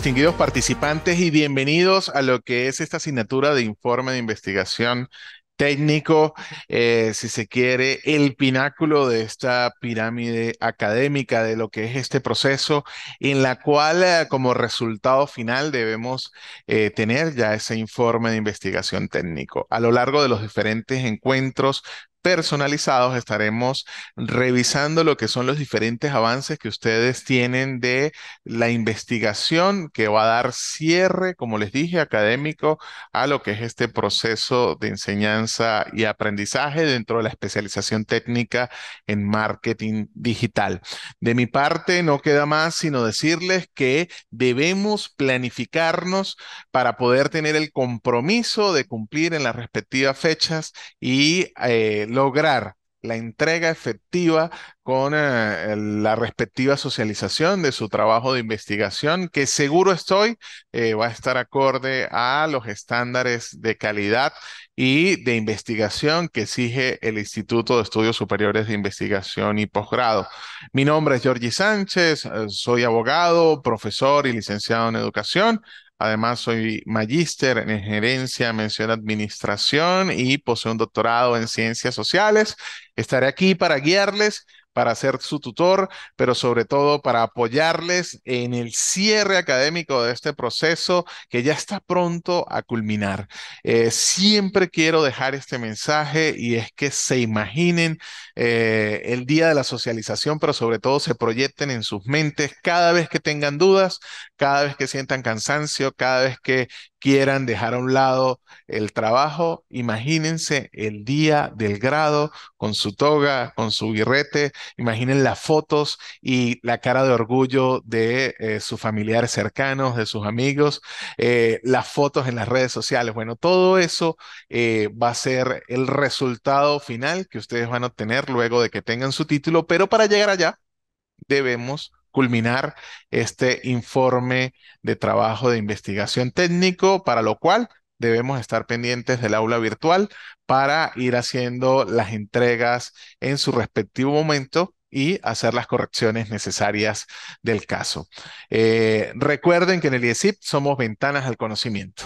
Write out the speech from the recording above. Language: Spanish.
distinguidos participantes y bienvenidos a lo que es esta asignatura de informe de investigación técnico, eh, si se quiere, el pináculo de esta pirámide académica de lo que es este proceso, en la cual eh, como resultado final debemos eh, tener ya ese informe de investigación técnico. A lo largo de los diferentes encuentros personalizados estaremos revisando lo que son los diferentes avances que ustedes tienen de la investigación que va a dar cierre, como les dije, académico a lo que es este proceso de enseñanza y aprendizaje dentro de la especialización técnica en marketing digital. De mi parte, no queda más sino decirles que debemos planificarnos para poder tener el compromiso de cumplir en las respectivas fechas y eh, lograr la entrega efectiva con eh, la respectiva socialización de su trabajo de investigación, que seguro estoy eh, va a estar acorde a los estándares de calidad y de investigación que exige el Instituto de Estudios Superiores de Investigación y Posgrado. Mi nombre es Georgi Sánchez, eh, soy abogado, profesor y licenciado en educación. Además, soy magíster en gerencia, mención administración y poseo un doctorado en ciencias sociales. Estaré aquí para guiarles para ser su tutor, pero sobre todo para apoyarles en el cierre académico de este proceso que ya está pronto a culminar. Eh, siempre quiero dejar este mensaje y es que se imaginen eh, el día de la socialización, pero sobre todo se proyecten en sus mentes cada vez que tengan dudas, cada vez que sientan cansancio, cada vez que quieran dejar a un lado el trabajo, imagínense el día del grado con su toga, con su birrete, Imaginen las fotos y la cara de orgullo de eh, sus familiares cercanos, de sus amigos, eh, las fotos en las redes sociales. Bueno, todo eso eh, va a ser el resultado final que ustedes van a obtener luego de que tengan su título, pero para llegar allá debemos culminar este informe de trabajo de investigación técnico, para lo cual debemos estar pendientes del aula virtual para ir haciendo las entregas en su respectivo momento y hacer las correcciones necesarias del caso. Eh, recuerden que en el IESIP somos ventanas al conocimiento.